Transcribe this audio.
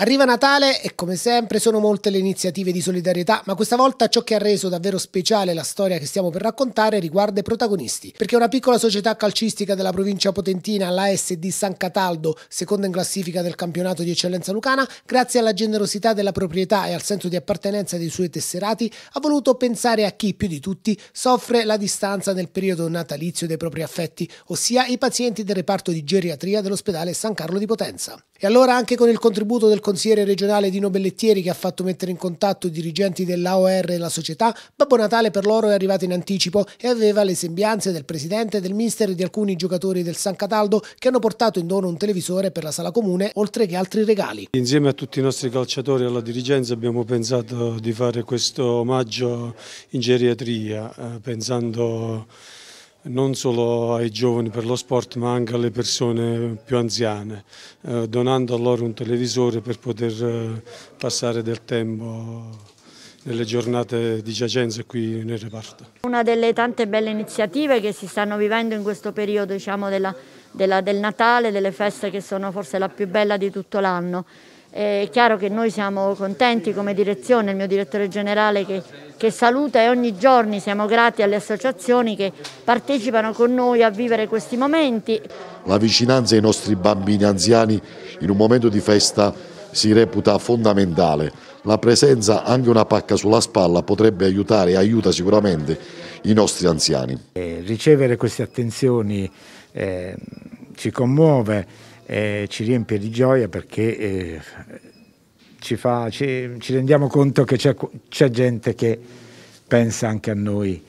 Arriva Natale e come sempre sono molte le iniziative di solidarietà, ma questa volta ciò che ha reso davvero speciale la storia che stiamo per raccontare riguarda i protagonisti, perché una piccola società calcistica della provincia potentina, l'ASD San Cataldo, seconda in classifica del campionato di eccellenza lucana, grazie alla generosità della proprietà e al senso di appartenenza dei suoi tesserati, ha voluto pensare a chi più di tutti soffre la distanza nel periodo natalizio dei propri affetti, ossia i pazienti del reparto di geriatria dell'ospedale San Carlo di Potenza. E allora anche con il contributo del consigliere regionale Dino Bellettieri che ha fatto mettere in contatto i dirigenti dell'AOR e la società, Babbo Natale per loro è arrivato in anticipo e aveva le sembianze del presidente, del mister e di alcuni giocatori del San Cataldo che hanno portato in dono un televisore per la sala comune oltre che altri regali. Insieme a tutti i nostri calciatori e alla dirigenza abbiamo pensato di fare questo omaggio in geriatria, eh, pensando non solo ai giovani per lo sport ma anche alle persone più anziane, eh, donando a loro un televisore per poter eh, passare del tempo nelle giornate di giacenza qui nel reparto. Una delle tante belle iniziative che si stanno vivendo in questo periodo diciamo, della, della, del Natale, delle feste che sono forse la più bella di tutto l'anno. È chiaro che noi siamo contenti come direzione, il mio direttore generale che, che saluta e ogni giorno siamo grati alle associazioni che partecipano con noi a vivere questi momenti. La vicinanza ai nostri bambini anziani in un momento di festa si reputa fondamentale. La presenza, anche una pacca sulla spalla, potrebbe aiutare e aiuta sicuramente i nostri anziani. Eh, ricevere queste attenzioni eh, ci commuove, eh, ci riempie di gioia perché eh, ci, fa, ci, ci, rendiamo conto che c'è gente che pensa anche a noi